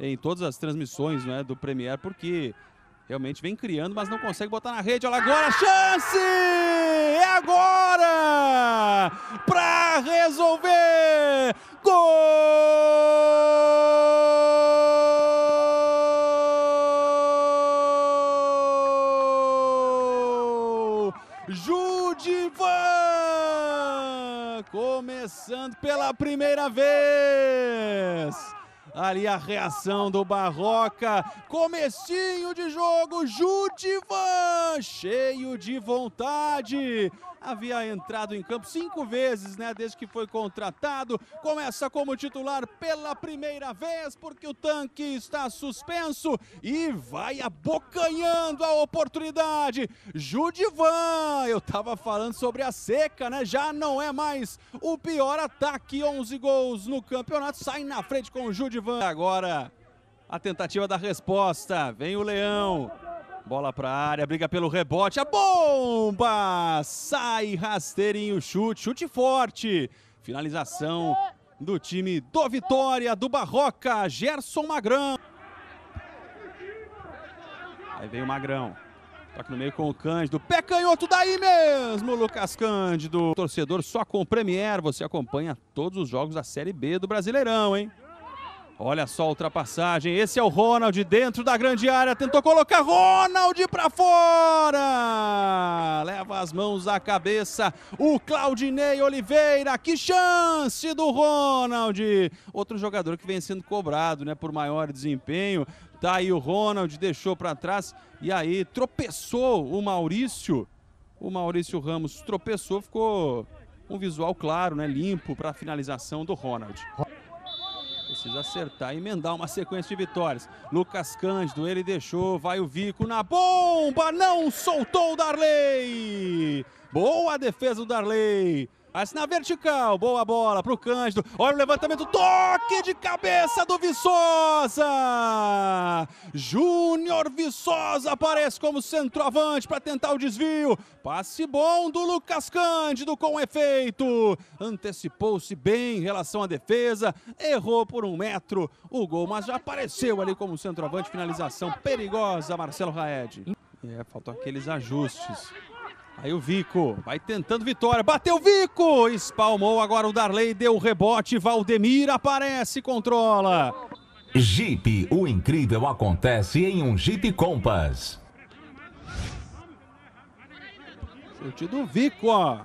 em todas as transmissões né, do Premier, porque realmente vem criando, mas não consegue botar na rede. Olha agora, a chance! É agora! Pra resolver! Gol! Judivan! Começando pela primeira vez! Ali a reação do Barroca. Comecinho de jogo, Judivan, cheio de vontade. Havia entrado em campo cinco vezes, né, desde que foi contratado. Começa como titular pela primeira vez, porque o tanque está suspenso e vai abocanhando a oportunidade. Judivan, eu tava falando sobre a seca, né? Já não é mais o pior ataque, 11 gols no campeonato. Sai na frente com o Judivan. Agora a tentativa da resposta. Vem o Leão. Bola para a área, briga pelo rebote. A bomba! Sai rasteirinho, chute, chute forte. Finalização do time do Vitória, do Barroca, Gerson Magrão. Aí vem o Magrão. Toque no meio com o Cândido. Pé canhoto daí mesmo, Lucas Cândido. Torcedor só com Premier. Você acompanha todos os jogos da Série B do Brasileirão, hein? Olha só a ultrapassagem. Esse é o Ronald dentro da grande área. Tentou colocar Ronald para fora. Leva as mãos à cabeça. O Claudinei Oliveira. Que chance do Ronald. Outro jogador que vem sendo cobrado, né, por maior desempenho. Tá aí o Ronald deixou para trás e aí tropeçou o Maurício. O Maurício Ramos tropeçou, ficou um visual claro, né, limpo para finalização do Ronald precisa acertar e emendar uma sequência de vitórias. Lucas Cândido, ele deixou, vai o Vico na bomba, não soltou o Darley! Boa defesa do Darley! Assim na vertical, boa bola para o Cândido. Olha o levantamento, toque de cabeça do Viçosa! Júnior Viçosa aparece como centroavante para tentar o desvio. Passe bom do Lucas Cândido com efeito. Antecipou-se bem em relação à defesa, errou por um metro o gol, mas já apareceu ali como centroavante. Finalização perigosa, Marcelo Raed. É, faltam aqueles ajustes. Aí o Vico vai tentando vitória. Bateu o Vico! Espalmou agora o Darley, deu o rebote. Valdemir aparece, controla. Jeep, o incrível acontece em um Jeep Compass. Sentido Vico, ó.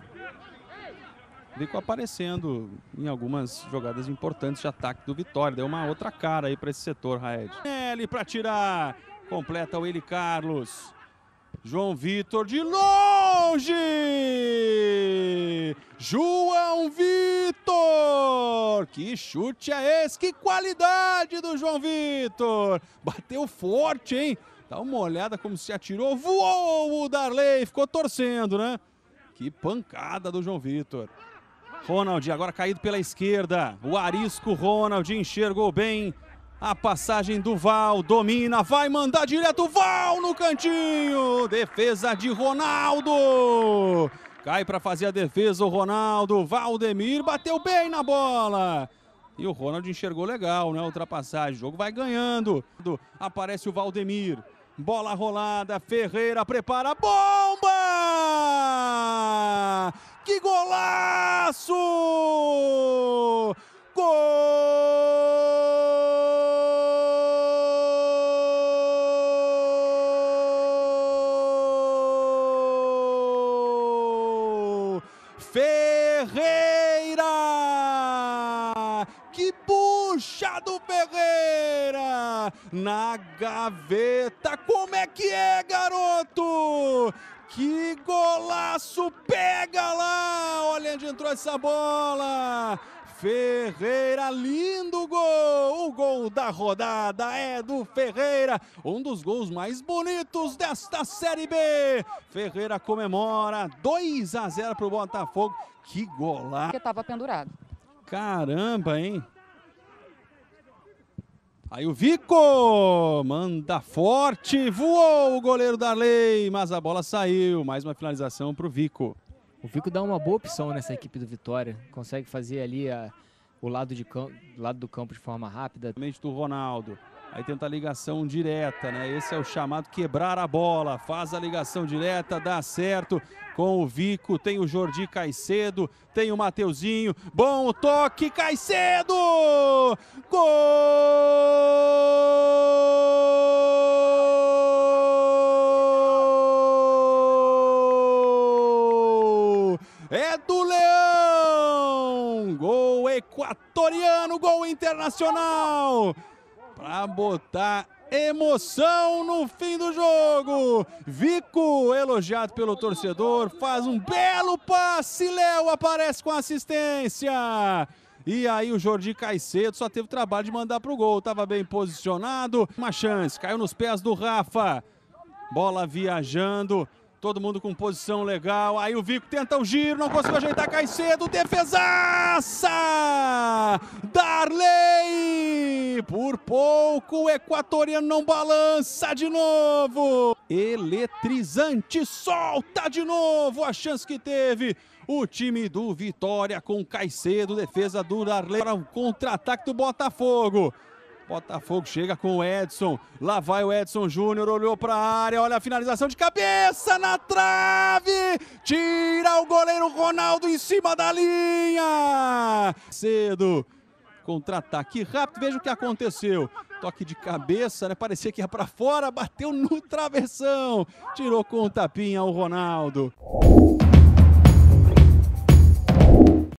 Vico aparecendo em algumas jogadas importantes de ataque do Vitória. Deu uma outra cara aí para esse setor, Raed. L para tirar. Completa o ele Carlos. João Vitor de novo! longe! João Vitor! Que chute é esse? Que qualidade do João Vitor! Bateu forte, hein? Dá uma olhada como se atirou. Voou o Darley, ficou torcendo, né? Que pancada do João Vitor. Ronald agora caído pela esquerda. O arisco Ronald enxergou bem. A passagem do Val domina, vai mandar direto Val no cantinho. Defesa de Ronaldo. Cai para fazer a defesa o Ronaldo. Valdemir bateu bem na bola. E o Ronaldo enxergou legal, né? Ultrapassagem. O jogo vai ganhando. Aparece o Valdemir. Bola rolada. Ferreira prepara. Bomba! Que golaço! Ferreira! Que bucha do Ferreira! Na gaveta, como é que é, garoto? Que golaço! Pega lá! Olha onde entrou essa bola! Ferreira, lindo gol! O gol da rodada é do Ferreira, um dos gols mais bonitos desta Série B. Ferreira comemora 2 a 0 para o Botafogo. Que golaço! Que tava pendurado. Caramba, hein? Aí o Vico manda forte, voou o goleiro Darley, mas a bola saiu. Mais uma finalização para o Vico. O Vico dá uma boa opção nessa equipe do Vitória. Consegue fazer ali a, o lado, de lado do campo de forma rápida. Do Ronaldo. Aí tenta a ligação direta, né? Esse é o chamado quebrar a bola. Faz a ligação direta, dá certo com o Vico. Tem o Jordi Caicedo, tem o Mateuzinho. Bom toque, Caicedo! Gol! equatoriano, gol internacional para botar emoção no fim do jogo. Vico, elogiado pelo torcedor, faz um belo passe. Léo aparece com assistência. E aí o Jordi Caicedo só teve o trabalho de mandar pro gol. Tava bem posicionado. Uma chance, caiu nos pés do Rafa. Bola viajando. Todo mundo com posição legal. Aí o Vico tenta o giro, não conseguiu ajeitar, cai cedo. Defesaça! Darley! Por pouco, o equatoriano não balança de novo. Eletrizante, solta de novo a chance que teve. O time do Vitória com Caicedo, defesa do Darley para um contra-ataque do Botafogo. Botafogo chega com o Edson. Lá vai o Edson Júnior, olhou para a área, olha a finalização de cabeça na trave! Tira o goleiro Ronaldo em cima da linha! Cedo. Contra-ataque rápido, veja o que aconteceu. Toque de cabeça, né? Parecia que ia para fora, bateu no travessão. Tirou com o um tapinha o Ronaldo.